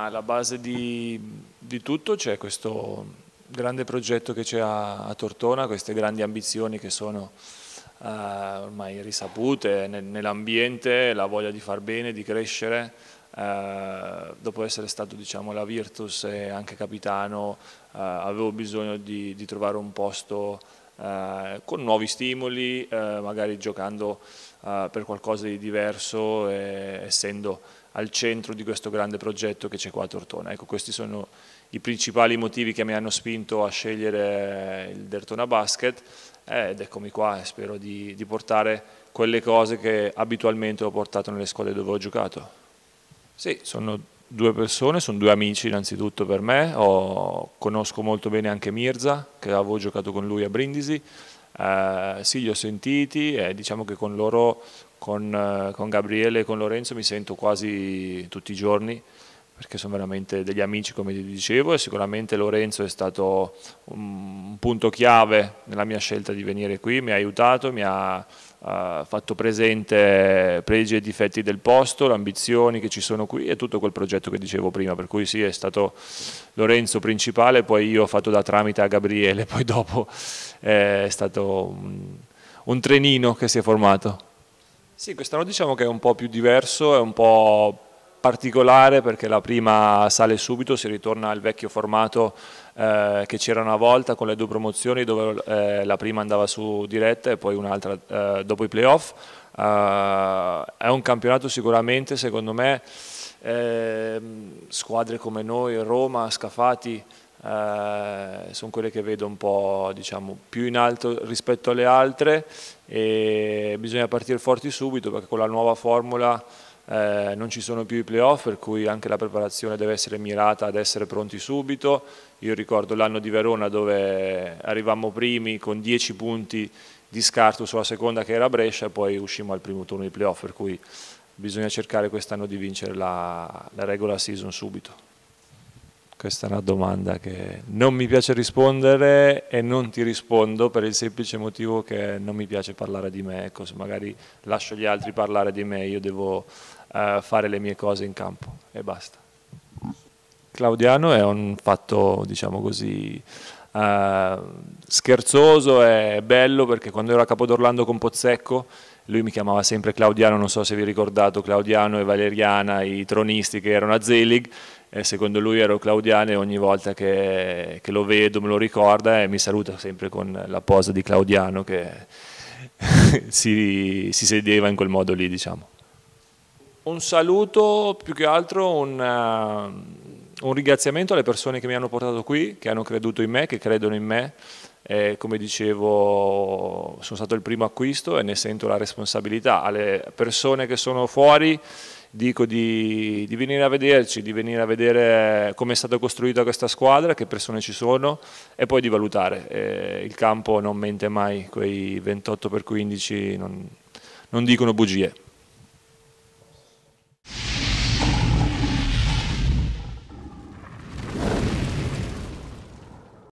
Ma alla base di, di tutto c'è questo grande progetto che c'è a, a, Tortona, queste grandi ambizioni che sono eh, ormai risapute nel, nell'ambiente, la voglia di far bene, di crescere. Eh, dopo essere stato diciamo, la Virtus e anche capitano eh, avevo bisogno di, di trovare un posto eh, con nuovi stimoli, eh, magari giocando eh, per qualcosa di diverso, eh, essendo al centro di questo grande progetto che c'è qua a Tortona. Ecco, questi sono i principali motivi che mi hanno spinto a scegliere il Dertona Basket eh, ed eccomi qua spero di, di portare quelle cose che abitualmente ho portato nelle scuole dove ho giocato. Sì, sono due persone, sono due amici innanzitutto per me, Ho, conosco molto bene anche Mirza, che avevo giocato con lui a Brindisi, eh, sì li ho sentiti e diciamo che con loro, con, eh, con Gabriele e con Lorenzo mi sento quasi tutti i giorni, perché sono veramente degli amici come ti dicevo e sicuramente Lorenzo è stato un punto chiave nella mia scelta di venire qui, mi ha aiutato, mi ha Uh, fatto presente pregi e difetti del posto, le ambizioni che ci sono qui e tutto quel progetto che dicevo prima, per cui sì è stato Lorenzo principale, poi io ho fatto da tramite a Gabriele, poi dopo eh, è stato un, un trenino che si è formato. Sì, quest'anno diciamo che è un po' più diverso, è un po' particolare perché la prima sale subito, si ritorna al vecchio formato eh, che c'era una volta con le due promozioni dove eh, la prima andava su diretta e poi un'altra eh, dopo i playoff. Eh, è un campionato sicuramente, secondo me, ehm, squadre come noi, Roma, Scafati, eh, sono quelle che vedo un po' diciamo, più in alto rispetto alle altre e bisogna partire forti subito perché con la nuova formula eh, non ci sono più i playoff per cui anche la preparazione deve essere mirata ad essere pronti subito. Io ricordo l'anno di Verona dove arrivammo primi con 10 punti di scarto sulla seconda che era Brescia e poi uscimmo al primo turno di playoff per cui bisogna cercare quest'anno di vincere la, la regular season subito. Questa è una domanda che non mi piace rispondere e non ti rispondo per il semplice motivo che non mi piace parlare di me, ecco, se magari lascio gli altri parlare di me, io devo eh, fare le mie cose in campo e basta. Claudiano è un fatto, diciamo così, eh, scherzoso e bello perché quando ero a Capodorlando con Pozzecco lui mi chiamava sempre Claudiano, non so se vi ricordate, Claudiano e Valeriana, i tronisti che erano a Zelig, e secondo lui ero Claudiano e ogni volta che, che lo vedo me lo ricorda e mi saluta sempre con la posa di Claudiano che si, si sedeva in quel modo lì diciamo. Un saluto più che altro, un un ringraziamento alle persone che mi hanno portato qui, che hanno creduto in me, che credono in me. Eh, come dicevo, sono stato il primo acquisto e ne sento la responsabilità. Alle persone che sono fuori dico di, di venire a vederci, di venire a vedere come è stata costruita questa squadra, che persone ci sono e poi di valutare. Eh, il campo non mente mai, quei 28 per 15 non, non dicono bugie.